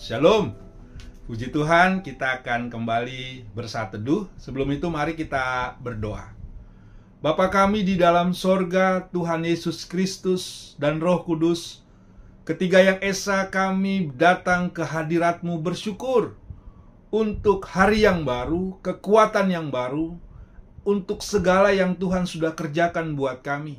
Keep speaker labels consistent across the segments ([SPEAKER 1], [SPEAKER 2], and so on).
[SPEAKER 1] Shalom. Puji Tuhan, kita akan kembali bersatu Sebelum itu mari kita berdoa. Bapa kami di dalam sorga, Tuhan Yesus Kristus dan Roh Kudus, ketiga yang esa kami datang ke hadiratmu bersyukur untuk hari yang baru, kekuatan yang baru, untuk segala yang Tuhan sudah kerjakan buat kami.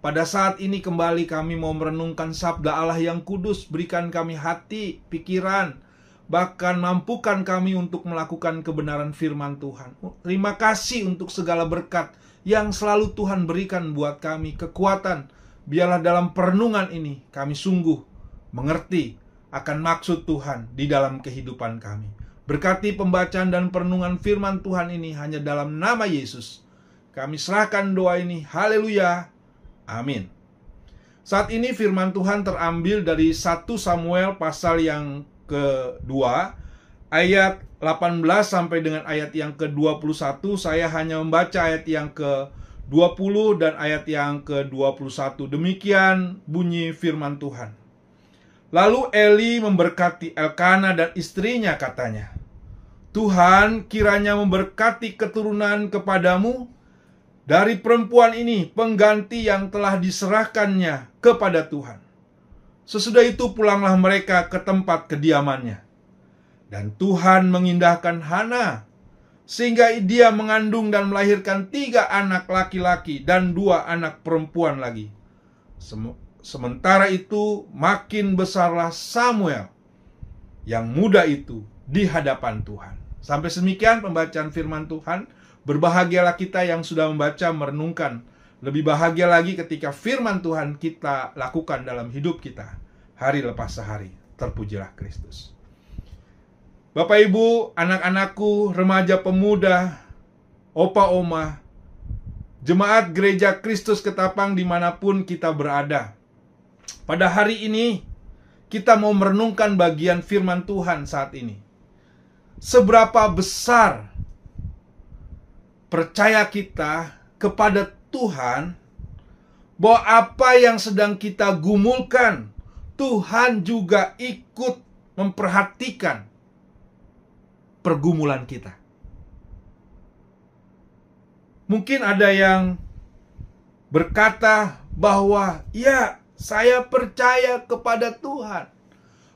[SPEAKER 1] Pada saat ini kembali kami mau merenungkan sabda Allah yang kudus, berikan kami hati, pikiran, bahkan mampukan kami untuk melakukan kebenaran firman Tuhan. Terima kasih untuk segala berkat yang selalu Tuhan berikan buat kami, kekuatan. Biarlah dalam perenungan ini kami sungguh mengerti akan maksud Tuhan di dalam kehidupan kami. Berkati pembacaan dan perenungan firman Tuhan ini hanya dalam nama Yesus. Kami serahkan doa ini. Haleluya. Amin. Saat ini firman Tuhan terambil dari 1 Samuel pasal yang kedua ayat 18 sampai dengan ayat yang ke-21 saya hanya membaca ayat yang ke-20 dan ayat yang ke-21. Demikian bunyi firman Tuhan. Lalu Eli memberkati Elkana dan istrinya katanya, Tuhan kiranya memberkati keturunan kepadamu dari perempuan ini pengganti yang telah diserahkannya kepada Tuhan. Sesudah itu pulanglah mereka ke tempat kediamannya. Dan Tuhan mengindahkan Hana sehingga dia mengandung dan melahirkan tiga anak laki-laki dan dua anak perempuan lagi. Sementara itu, makin besarlah Samuel yang muda itu di hadapan Tuhan. Sampai demikian pembacaan firman Tuhan. Berbahagialah kita yang sudah membaca, merenungkan. Lebih bahagia lagi ketika firman Tuhan kita lakukan dalam hidup kita. Hari lepas sehari, terpujilah Kristus. Bapak Ibu, anak-anakku, remaja pemuda, opa oma, jemaat gereja Kristus Ketapang dimanapun kita berada. Pada hari ini, kita mau merenungkan bagian firman Tuhan saat ini. Seberapa besar percaya kita kepada Tuhan bahwa apa yang sedang kita gumulkan Tuhan juga ikut memperhatikan pergumulan kita. Mungkin ada yang berkata bahwa ya saya percaya kepada Tuhan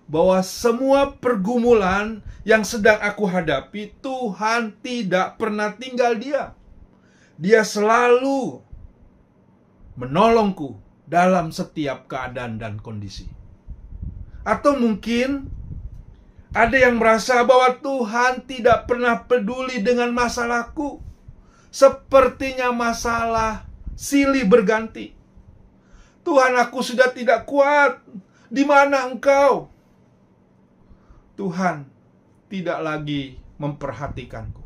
[SPEAKER 1] bahwa semua pergumulan yang sedang aku hadapi, Tuhan tidak pernah tinggal dia. Dia selalu menolongku dalam setiap keadaan dan kondisi. Atau mungkin ada yang merasa bahwa Tuhan tidak pernah peduli dengan masalahku. Sepertinya masalah silih berganti. Tuhan aku sudah tidak kuat. Di mana engkau? Tuhan tidak lagi memperhatikanku.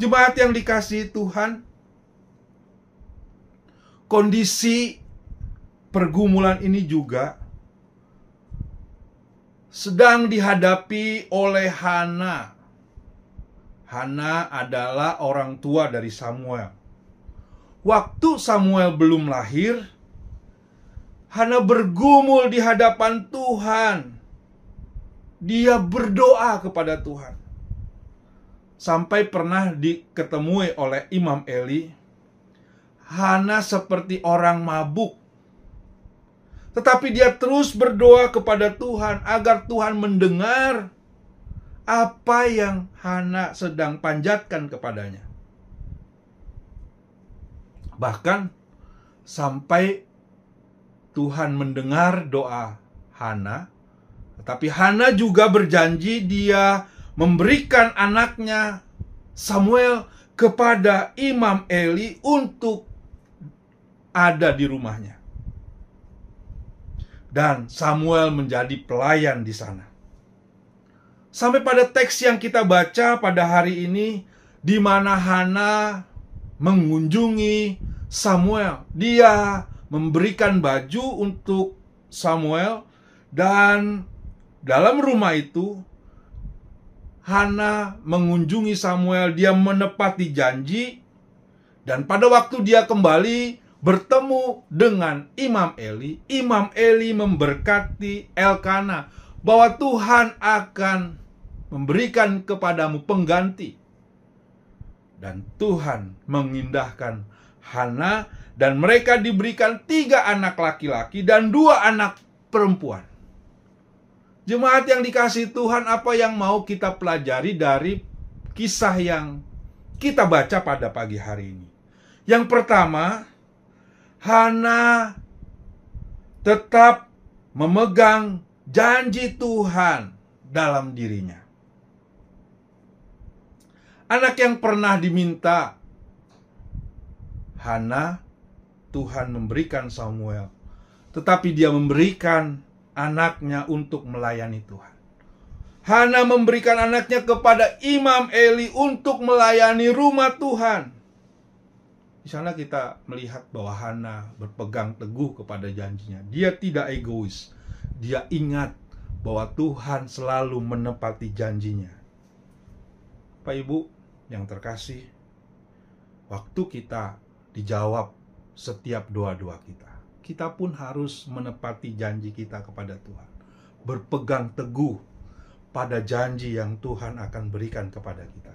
[SPEAKER 1] Jemaat yang dikasih Tuhan, kondisi pergumulan ini juga sedang dihadapi oleh Hana. Hana adalah orang tua dari Samuel. Waktu Samuel belum lahir, Hana bergumul di hadapan Tuhan dia berdoa kepada Tuhan. Sampai pernah diketemui oleh Imam Eli, Hana seperti orang mabuk. Tetapi dia terus berdoa kepada Tuhan agar Tuhan mendengar apa yang Hana sedang panjatkan kepadanya. Bahkan sampai Tuhan mendengar doa Hana tetapi Hana juga berjanji dia memberikan anaknya Samuel kepada Imam Eli untuk ada di rumahnya. Dan Samuel menjadi pelayan di sana. Sampai pada teks yang kita baca pada hari ini, di mana Hana mengunjungi Samuel. Dia memberikan baju untuk Samuel dan dalam rumah itu Hana mengunjungi Samuel, dia menepati janji dan pada waktu dia kembali bertemu dengan Imam Eli, Imam Eli memberkati Elkana bahwa Tuhan akan memberikan kepadamu pengganti. Dan Tuhan mengindahkan Hana dan mereka diberikan tiga anak laki-laki dan dua anak perempuan. Jemaat yang dikasih Tuhan, apa yang mau kita pelajari dari kisah yang kita baca pada pagi hari ini? Yang pertama, Hana tetap memegang janji Tuhan dalam dirinya. Anak yang pernah diminta Hana, Tuhan memberikan Samuel, tetapi dia memberikan anaknya untuk melayani Tuhan. Hana memberikan anaknya kepada Imam Eli untuk melayani rumah Tuhan. Di sana kita melihat bahwa Hana berpegang teguh kepada janjinya. Dia tidak egois. Dia ingat bahwa Tuhan selalu menepati janjinya. Pak Ibu yang terkasih, waktu kita dijawab setiap doa-doa kita kita pun harus menepati janji kita kepada Tuhan. Berpegang teguh pada janji yang Tuhan akan berikan kepada kita.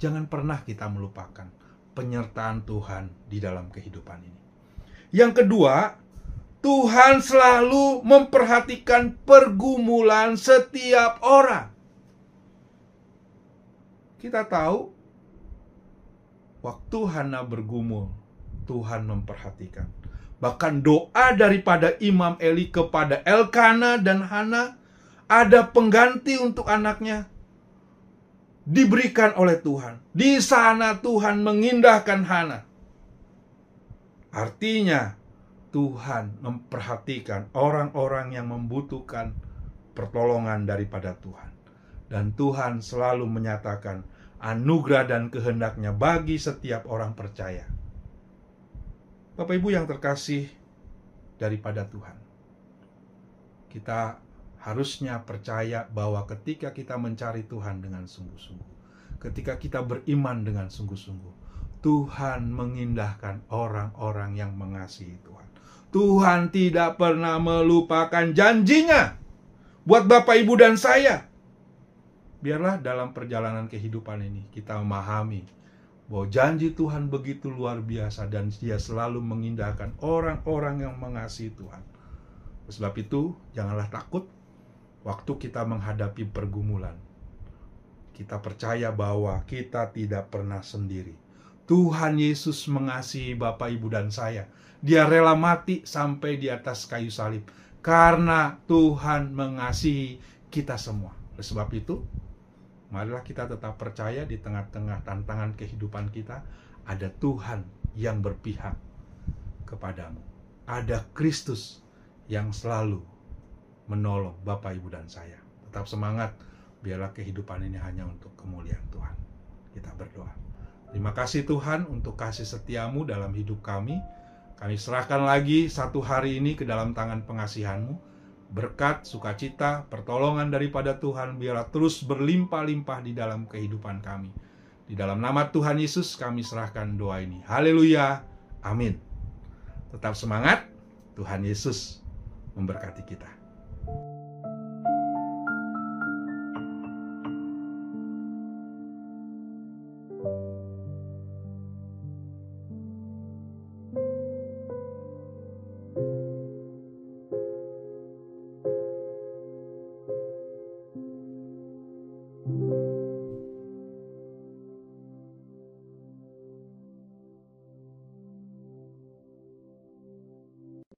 [SPEAKER 1] Jangan pernah kita melupakan penyertaan Tuhan di dalam kehidupan ini. Yang kedua, Tuhan selalu memperhatikan pergumulan setiap orang. Kita tahu waktu Hana bergumul, Tuhan memperhatikan Bahkan doa daripada Imam Eli kepada Elkana dan Hana ada pengganti untuk anaknya diberikan oleh Tuhan. Di sana Tuhan mengindahkan Hana. Artinya Tuhan memperhatikan orang-orang yang membutuhkan pertolongan daripada Tuhan. Dan Tuhan selalu menyatakan anugerah dan kehendaknya bagi setiap orang percaya. Bapak Ibu yang terkasih daripada Tuhan. Kita harusnya percaya bahwa ketika kita mencari Tuhan dengan sungguh-sungguh, ketika kita beriman dengan sungguh-sungguh, Tuhan mengindahkan orang-orang yang mengasihi Tuhan. Tuhan tidak pernah melupakan janjinya buat Bapak, Ibu, dan saya. Biarlah dalam perjalanan kehidupan ini kita memahami bahwa janji Tuhan begitu luar biasa dan dia selalu mengindahkan orang-orang yang mengasihi Tuhan. Sebab itu, janganlah takut waktu kita menghadapi pergumulan. Kita percaya bahwa kita tidak pernah sendiri. Tuhan Yesus mengasihi Bapak, Ibu, dan saya. Dia rela mati sampai di atas kayu salib karena Tuhan mengasihi kita semua. sebab itu, Marilah kita tetap percaya di tengah-tengah tantangan kehidupan kita, ada Tuhan yang berpihak kepadamu. Ada Kristus yang selalu menolong Bapak, Ibu, dan saya. Tetap semangat, biarlah kehidupan ini hanya untuk kemuliaan Tuhan. Kita berdoa. Terima kasih Tuhan untuk kasih setiamu dalam hidup kami. Kami serahkan lagi satu hari ini ke dalam tangan pengasihanmu berkat, sukacita, pertolongan daripada Tuhan biarlah terus berlimpah-limpah di dalam kehidupan kami. Di dalam nama Tuhan Yesus kami serahkan doa ini. Haleluya. Amin. Tetap semangat. Tuhan Yesus memberkati kita.